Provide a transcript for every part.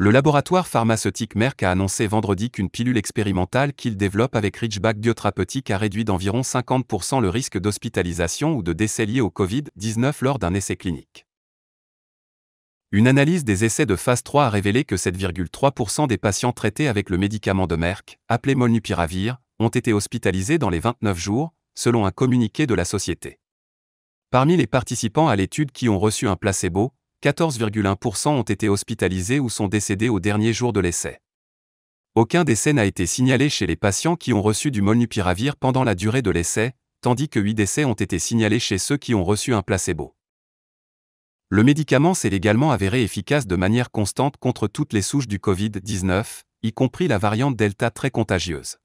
Le laboratoire pharmaceutique Merck a annoncé vendredi qu'une pilule expérimentale qu'il développe avec Ridgeback Biothérapeutique a réduit d'environ 50% le risque d'hospitalisation ou de décès liés au Covid-19 lors d'un essai clinique. Une analyse des essais de phase 3 a révélé que 7,3% des patients traités avec le médicament de Merck, appelé Molnupiravir, ont été hospitalisés dans les 29 jours, selon un communiqué de la société. Parmi les participants à l'étude qui ont reçu un placebo, 14,1% ont été hospitalisés ou sont décédés au dernier jour de l'essai. Aucun décès n'a été signalé chez les patients qui ont reçu du molnupiravir pendant la durée de l'essai, tandis que 8 décès ont été signalés chez ceux qui ont reçu un placebo. Le médicament s'est légalement avéré efficace de manière constante contre toutes les souches du Covid-19, y compris la variante Delta très contagieuse.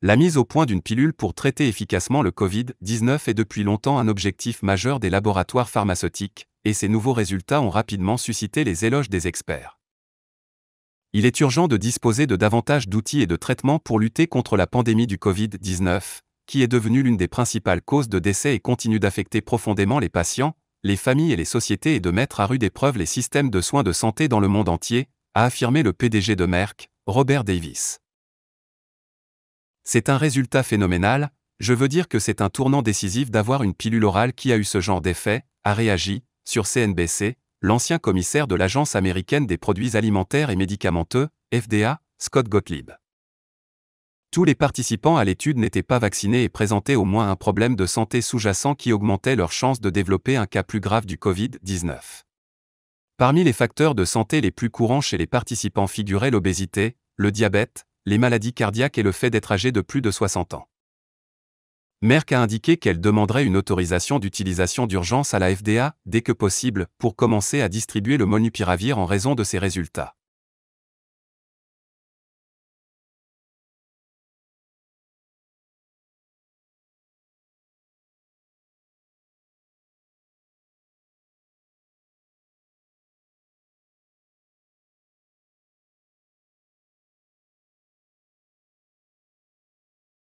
La mise au point d'une pilule pour traiter efficacement le Covid-19 est depuis longtemps un objectif majeur des laboratoires pharmaceutiques, et ces nouveaux résultats ont rapidement suscité les éloges des experts. Il est urgent de disposer de davantage d'outils et de traitements pour lutter contre la pandémie du Covid-19, qui est devenue l'une des principales causes de décès et continue d'affecter profondément les patients, les familles et les sociétés et de mettre à rude épreuve les systèmes de soins de santé dans le monde entier, a affirmé le PDG de Merck, Robert Davis. C'est un résultat phénoménal, je veux dire que c'est un tournant décisif d'avoir une pilule orale qui a eu ce genre d'effet, a réagi sur CNBC, l'ancien commissaire de l'Agence américaine des produits alimentaires et médicamenteux, FDA, Scott Gottlieb. Tous les participants à l'étude n'étaient pas vaccinés et présentaient au moins un problème de santé sous-jacent qui augmentait leur chance de développer un cas plus grave du Covid-19. Parmi les facteurs de santé les plus courants chez les participants figuraient l'obésité, le diabète, les maladies cardiaques et le fait d'être âgé de plus de 60 ans. Merck a indiqué qu'elle demanderait une autorisation d'utilisation d'urgence à la FDA, dès que possible, pour commencer à distribuer le molnupiravir en raison de ses résultats.